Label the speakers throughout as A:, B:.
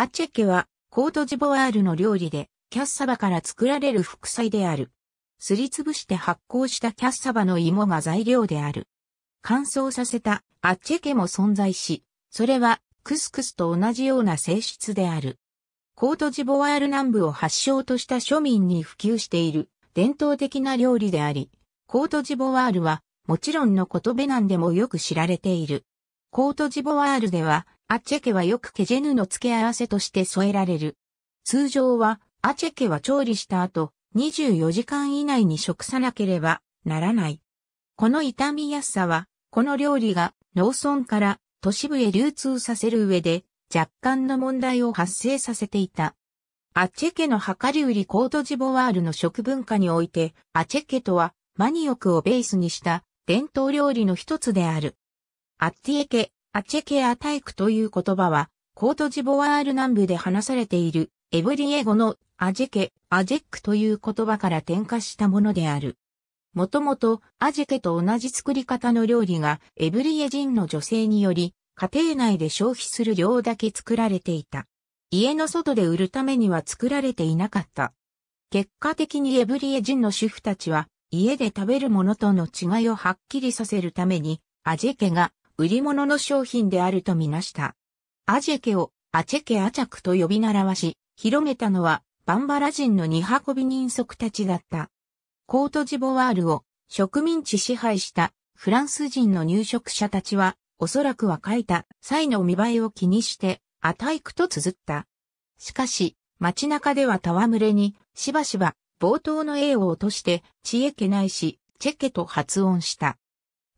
A: アチェケは、コートジボワールの料理で、キャッサバから作られる副菜である。すりつぶして発酵したキャッサバの芋が材料である。乾燥させたアチェケも存在し、それはクスクスと同じような性質である。コートジボワール南部を発祥とした庶民に普及している伝統的な料理であり、コートジボワールはもちろんのことベナンでもよく知られている。コートジボワールではアチェケはよくケジェヌの付け合わせとして添えられる。通常は、アチェケは調理した後、24時間以内に食さなければならない。この痛みやすさは、この料理が農村から都市部へ流通させる上で若干の問題を発生させていた。アチェケの量り売りコートジボワールの食文化において、アチェケとはマニオクをベースにした伝統料理の一つである。アッティエケアチェケア体育という言葉は、コートジボワール南部で話されている、エブリエ語のアジェケ、アジェックという言葉から転化したものである。もともと、アジェケと同じ作り方の料理が、エブリエ人の女性により、家庭内で消費する量だけ作られていた。家の外で売るためには作られていなかった。結果的にエブリエ人の主婦たちは、家で食べるものとの違いをはっきりさせるために、アジェケが売り物の商品であるとみなした。アジェケをアチェケアチャクと呼び習わし、広めたのはバンバラ人の荷運び人足たちだった。コートジボワールを植民地支配したフランス人の入植者たちは、おそらくは書いた際の見栄えを気にして、アタイクと綴った。しかし、街中では戯れに、しばしば、冒頭の A を落として、知恵けないし、チェケと発音した。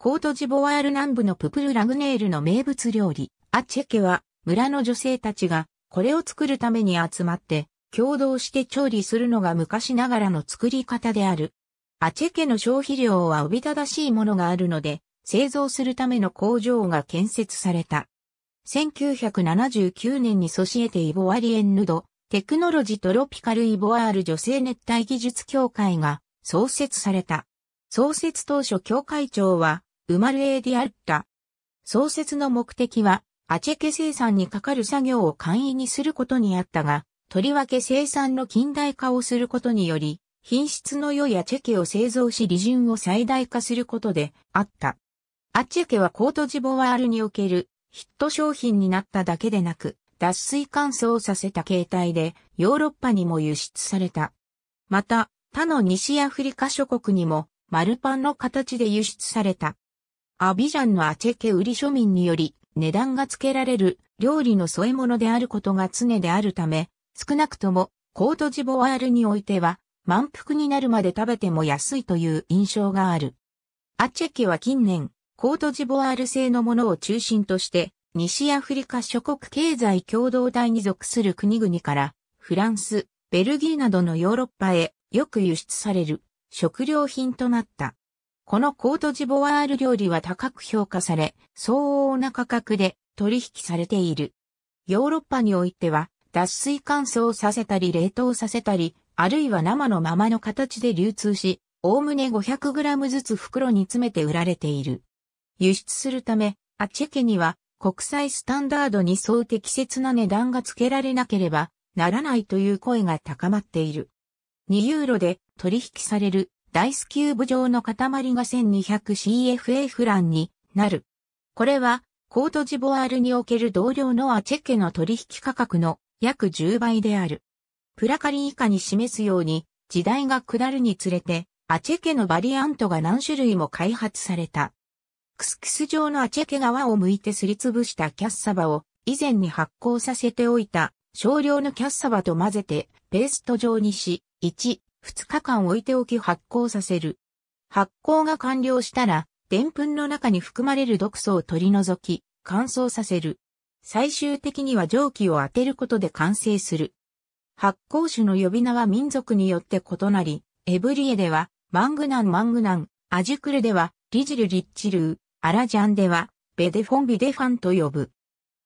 A: コートジボワール南部のププルラグネールの名物料理、アチェケは、村の女性たちが、これを作るために集まって、共同して調理するのが昔ながらの作り方である。アチェケの消費量はおびただしいものがあるので、製造するための工場が建設された。1979年にソシエテイボワリエンヌド、テクノロジトロピカルイボワール女性熱帯技術協会が創設された。創設当初協会長は、ウマルエーディア創設の目的は、アチェケ生産にかかる作業を簡易にすることにあったが、とりわけ生産の近代化をすることにより、品質の良いアチェケを製造し利潤を最大化することであった。アチェケはコートジボワールにおけるヒット商品になっただけでなく、脱水乾燥させた形態でヨーロッパにも輸出された。また、他の西アフリカ諸国にも丸パンの形で輸出された。アビジャンのアチェケ売り庶民により値段がつけられる料理の添え物であることが常であるため、少なくともコートジボワールにおいては満腹になるまで食べても安いという印象がある。アチェケは近年、コートジボワール製のものを中心として、西アフリカ諸国経済共同体に属する国々から、フランス、ベルギーなどのヨーロッパへよく輸出される食料品となった。このコートジボワール料理は高く評価され、相応な価格で取引されている。ヨーロッパにおいては、脱水乾燥させたり冷凍させたり、あるいは生のままの形で流通し、おおむね 500g ずつ袋に詰めて売られている。輸出するため、アチェケには国際スタンダードに沿う適切な値段が付けられなければならないという声が高まっている。2ユーロで取引されるダイスキューブ状の塊が1 2 0 0 c f a フランになる。これは、コートジボワールにおける同量のアチェケの取引価格の約10倍である。プラカリ以下に示すように、時代が下るにつれて、アチェケのバリアントが何種類も開発された。クスクス状のアチェケ側を剥いてすりつぶしたキャッサバを以前に発酵させておいた少量のキャッサバと混ぜてペースト状にし、1、2日間置いておき発酵させる。発酵が完了したら、澱粉の中に含まれる毒素を取り除き、乾燥させる。最終的には蒸気を当てることで完成する。発酵酒の呼び名は民族によって異なり、エブリエでは、マングナンマングナン、アジクルでは、リジルリッチルー、アラジャンでは、ベデフォンビデファンと呼ぶ。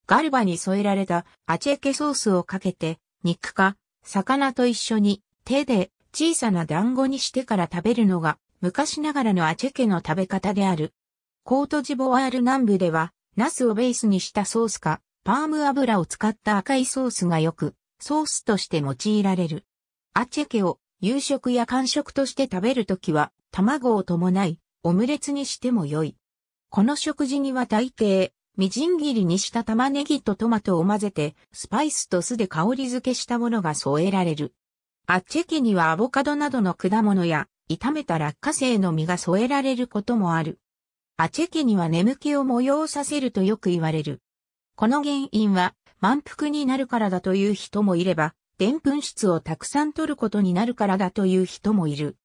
A: ガルバに添えられたアチェケソースをかけて、肉か、魚と一緒に手で小さな団子にしてから食べるのが昔ながらのアチェケの食べ方である。コートジボワール南部では、ナスをベースにしたソースか、パーム油を使った赤いソースがよく、ソースとして用いられる。アチェケを夕食や間食として食べるときは、卵を伴い、オムレツにしても良い。この食事には大抵、みじん切りにした玉ねぎとトマトを混ぜて、スパイスと酢で香り付けしたものが添えられる。アッチェケにはアボカドなどの果物や、炒めた落花生の実が添えられることもある。アチェケには眠気を催させるとよく言われる。この原因は、満腹になるからだという人もいれば、でんぷん質をたくさん取ることになるからだという人もいる。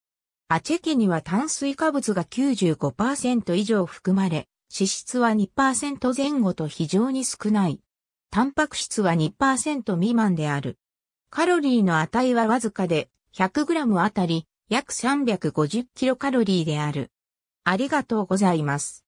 A: アチェケには炭水化物が95%以上含まれ、脂質は2%前後と非常に少ない。タンパク質は2%未満である。カロリーの値はわずかで 100g あたり約350キロカロリーである。ありがとうございます。